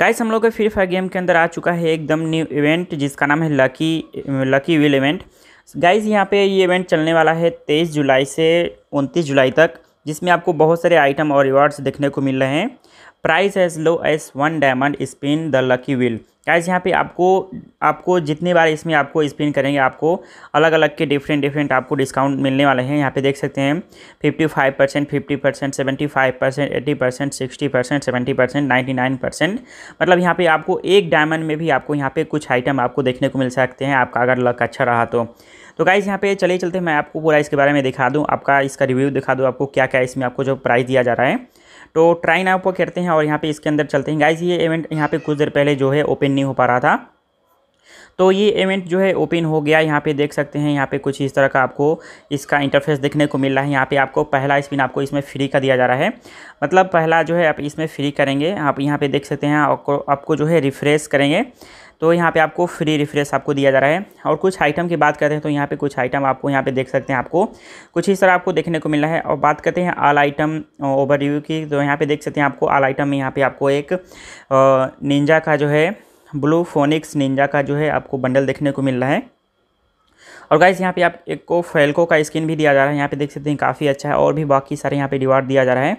guys हम लोग के फ्री फायर गेम के अंदर आ चुका है एकदम न्यू इवेंट जिसका नाम है lucky lucky wheel event guys यहाँ पे ये इवेंट चलने वाला है तेईस जुलाई से उनतीस जुलाई तक जिसमें आपको बहुत सारे आइटम और रिवार्ड्स देखने को मिल रहे हैं prize as low as one diamond spin the lucky wheel guys यहाँ पे आपको आपको जितने बार इसमें आपको स्पिन करेंगे आपको अलग अलग के डिफरेंट डिफरेंट आपको डिस्काउंट मिलने वाले हैं यहाँ पे देख सकते हैं fifty five percent fifty percent seventy five percent eighty percent sixty percent seventy percent ninety nine percent मतलब यहाँ पे आपको एक डायमंड में भी आपको यहाँ पे कुछ आइटम आपको देखने को मिल सकते हैं आपका अगर लक अच्छा रहा तो तो गाइज़ यहाँ पे चले चलते मैं आपको पूरा इसके बारे में दिखा दूँ आपका इसका रिव्यू दिखा दूँ आपको क्या क्या इसमें आपको जो प्राइस दिया जा रहा है तो ट्राई नाव को खेलते हैं और यहाँ पे इसके अंदर चलते हैं गाइज ये इवेंट यहाँ पे कुछ देर पहले जो है ओपन नहीं हो पा रहा था तो ये इवेंट जो है ओपन हो गया यहाँ पे देख सकते हैं यहाँ पे कुछ इस तरह का आपको इसका इंटरफेस देखने को मिल रहा है यहाँ पे आपको पहला स्पिन आपको इसमें फ्री का दिया जा रहा है मतलब पहला जो है आप इसमें फ्री करेंगे आप यहाँ पे देख सकते हैं आपको आपको जो है रिफ्रेश करेंगे तो यहाँ पे आपको फ्री रिफ्रेश आपको दिया जा रहा है और कुछ आइटम की बात करते हैं तो यहाँ पे कुछ आइटम आपको यहाँ पे देख सकते हैं आपको कुछ इस तरह आपको देखने को मिला है और बात करते हैं आल आइटम रिव्यू की तो यहाँ पे देख सकते हैं आपको आल आइटम में यहाँ पर आपको एक निंजा का जो है ब्लू फोनिक्स निंजा का जो है आपको बंडल देखने को मिल रहा है और गाइस यहाँ पे आप एक को फेल्को का स्किन भी दिया जा रहा है यहाँ पे देख सकते हैं काफ़ी अच्छा है और भी बाकी सारे यहाँ पे रिवार्ड दिया जा रहा है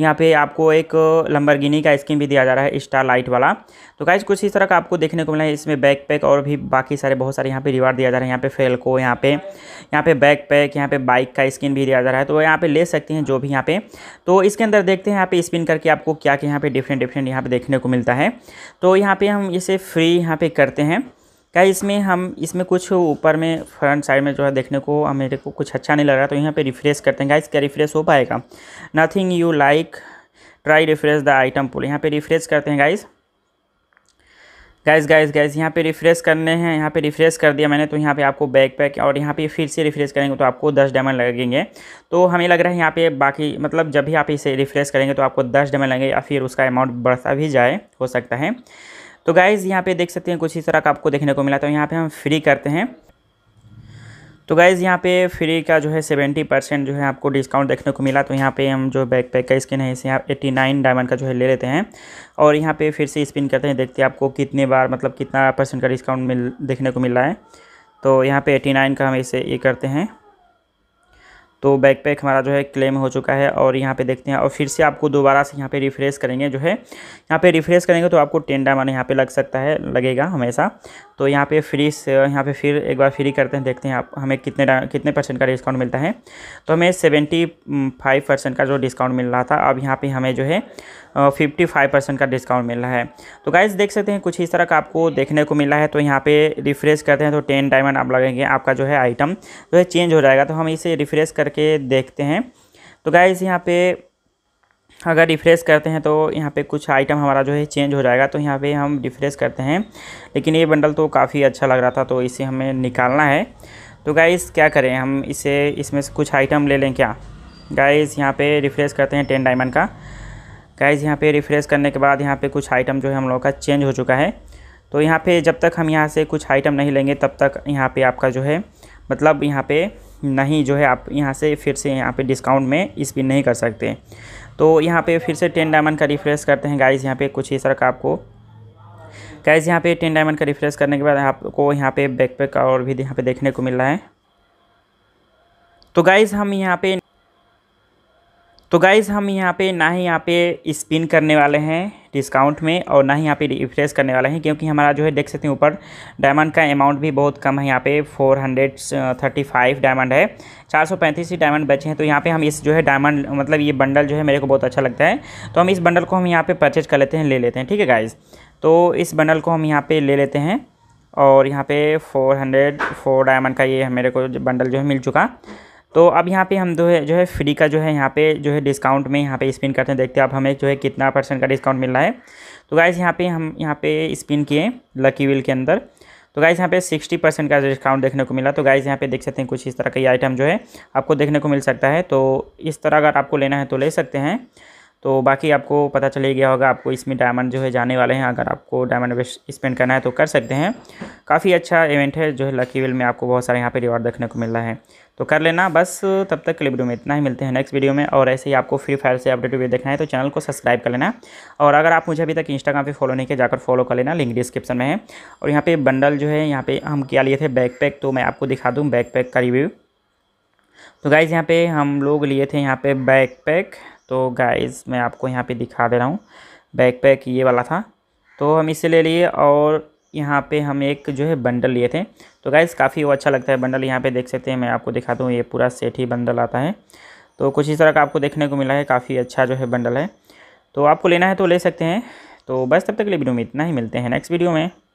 यहाँ पे आपको एक लंबरगिनी का स्किन भी दिया जा रहा है स्टार लाइट वाला तो गाइज कुछ इस तरह का आपको देखने को मिला है इसमें बैक पैक और भी बाकी सारे बहुत सारे यहाँ पे रिवार्ड दिया जा रहा है यहाँ पे फेल्को यहाँ पे यहाँ पे बैक पैक यहाँ पे बाइक का स्किन भी दिया जा रहा है तो यहाँ पे ले सकते हैं जो भी यहाँ पे तो इसके अंदर देखते हैं यहाँ पे स्पिन करके आपको क्या क्या यहाँ पे डिफरेंट डिफरेंट यहाँ पे देखने को मिलता है तो यहाँ पे हम इसे फ्री यहाँ पे करते हैं क्या इसमें हम इसमें कुछ ऊपर में फ्रंट साइड में जो है देखने को मेरे को कुछ अच्छा नहीं लग रहा तो यहाँ पे रिफ्रेश करते हैं गाइस क्या रिफ्रेश हो पाएगा nothing you like try refresh the item pull यहाँ पे रिफ्रेश करते हैं गाइस गाइस गाइस गाइस यहाँ पे रिफ्रेश करने हैं यहाँ पे रिफ्रेश कर दिया मैंने तो यहाँ पे आपको बैक पैक और यहाँ पे फिर से रिफ्रेश करेंगे तो आपको दस डायमंड लगेंगे तो हमें लग रहा है यहाँ पे बाकी मतलब जब भी आप इसे रिफ्रेश करेंगे तो आपको दस डायमंड लगेंगे या फिर उसका अमाउंट बढ़ता भी जाए हो सकता है तो गाइज़ यहाँ पे देख सकते हैं कुछ इस तरह का आपको देखने को मिला तो यहाँ पे हम फ्री करते हैं तो गाइज़ यहाँ पे फ्री का जो है सेवेंटी परसेंट जो है आपको डिस्काउंट देखने को मिला तो यहाँ पे हम जो बैक पैक का स्किन है इसे यहाँ एट्टी नाइन डायमंड का जो है ले लेते हैं और यहाँ पे फिर से स्पिन करते हैं देखते हैं आपको कितने बार मतलब कितना परसेंट का डिस्काउंट मिल देखने को मिल रहा है तो यहाँ पे एट्टी नाइन का हम इसे ये करते हैं तो बैकपैक हमारा जो है क्लेम हो चुका है और यहाँ पे देखते हैं और फिर से आपको दोबारा से यहाँ पे रिफ्रेश करेंगे जो है यहाँ पे रिफ्रेश करेंगे तो आपको टेन डायमंड यहाँ पे लग सकता है लगेगा हमेशा तो यहाँ पे फ्री से यहाँ पे फिर एक बार फ्री करते हैं देखते हैं आप हमें कितने कितने परसेंट का डिस्काउंट मिलता है तो हमें सेवेंटी फाइव परसेंट का जो डिस्काउंट मिल रहा था अब यहाँ पर हमें जो है फिफ्टी फाइव परसेंट का डिस्काउंट मिल रहा है तो गाइज देख सकते हैं कुछ इस तरह का आपको देखने को मिला है तो यहाँ पर रिफ्रेश करते हैं तो टेन डायमंड आप लगेंगे आपका जो है आइटम जो है चेंज हो जाएगा तो हम इसे रिफ्रेश कर करके देखते हैं तो गाइज़ यहाँ पे अगर रिफ़्रेश करते हैं तो यहाँ पे कुछ आइटम हमारा जो है चेंज हो जाएगा तो यहाँ पे हम रिफ़्रेश करते हैं लेकिन ये बंडल तो काफ़ी अच्छा लग रहा था तो इसे हमें निकालना है तो गाइज़ क्या करें हम इसे इसमें से कुछ आइटम ले लें क्या गाइज़ यहाँ पे रिफ़्रेश करते हैं टेन डायमंड का गाइज़ यहाँ पे रिफ़्रेश करने के बाद यहाँ पर कुछ आइटम जो है हम लोगों का चेंज हो चुका है तो यहाँ पर जब तक हम यहाँ से कुछ आइटम नहीं लेंगे तब तक यहाँ पर आपका जो है मतलब यहाँ पर नहीं जो है आप यहाँ से फिर से यहाँ पे डिस्काउंट में इस नहीं कर सकते तो यहाँ पे फिर से टेन डायमंड का रिफ्रेश करते हैं गाइस यहाँ पे कुछ इस तरह का आपको गाइस यहाँ पे टेन डायमंड का रिफ्रेश करने के बाद आपको यहाँ पे बैकपैक और भी यहाँ पे देखने को मिल रहा है तो गाइज़ हम यहाँ पे तो गाइज़ हम यहाँ पे ना ही यहाँ पे स्पिन करने वाले हैं डिस्काउंट में और ना ही यहाँ पे रिफ्रेश करने वाले हैं क्योंकि हमारा जो है देख सकते हैं ऊपर डायमंड का अमाउंट भी बहुत कम है यहाँ पे 435 डायमंड है 435 ही डायमंड बचे हैं तो यहाँ पे हम इस जो है डायमंड मतलब ये बंडल जो है मेरे को बहुत अच्छा लगता है तो हम इस बंडल को हम यहाँ पर परचेज कर लेते हैं ले लेते हैं ठीक है गाइज़ तो इस बंडल को हम यहाँ पर ले लेते हैं और यहाँ पे फोर हंड्रेड फोर डायमंड का ये मेरे को बंडल जो है मिल चुका तो अब यहाँ पे हम जो है जो है फ्री का जो है यहाँ पे जो है डिस्काउंट में यहाँ पे स्पिन करते हैं देखते हैं अब हमें जो है कितना परसेंट का डिस्काउंट मिल रहा है तो गाइज़ यहाँ पे हम यहाँ पे स्पिन किए लकी व्हील के अंदर तो गाइज़ यहाँ पे सिक्सटी परसेंट का डिस्काउंट देखने को मिला तो गाइज़ यहाँ पे देख सकते हैं कुछ इस तरह का ये आइटम जो है आपको देखने को मिल सकता है तो इस तरह अगर आपको लेना है तो ले सकते हैं तो बाकी आपको पता चले गया होगा आपको इसमें डायमंड जो है जाने वाले हैं अगर आपको डायमंड स्पेंड करना है तो कर सकते हैं काफ़ी अच्छा इवेंट है जो है लकी वेल में आपको बहुत सारे यहाँ पे रिवॉर्ड देखने को मिल रहा है तो कर लेना बस तब तक के लिए वीडियो में इतना ही मिलते हैं नेक्स्ट वीडियो में और ऐसे ही आपको फ्री फायर से अपडेट वीडियो देखना है तो चैनल को सब्सक्राइब कर लेना और अगर आप मुझे अभी तक इंस्टाग्राम पे फॉलो नहीं किया जाकर फॉलो कर लेना लिंक डिस्क्रिप्शन में है और यहाँ पे बंडल जो है यहाँ पे हम क्या लिए थे बैकपैक तो मैं आपको दिखा दूँ बैकपैक का रिव्यू तो गाइज़ यहाँ पर हम लोग लिए थे यहाँ बैक पैक तो गाइस मैं आपको यहाँ पे दिखा दे रहा हूँ बैक पैक ये वाला था तो हम इसे ले लिए और यहाँ पे हम एक जो है बंडल लिए थे तो गाइस काफ़ी वो अच्छा लगता है बंडल यहाँ पे देख सकते हैं मैं आपको दिखा दूँ ये पूरा सेट ही बंडल आता है तो कुछ इस तरह का आपको देखने को मिला है काफ़ी अच्छा जो है बंडल है तो आपको लेना है तो ले सकते हैं तो बस तब तक के लिए वीडियो में इतना ही मिलते हैं नेक्स्ट वीडियो में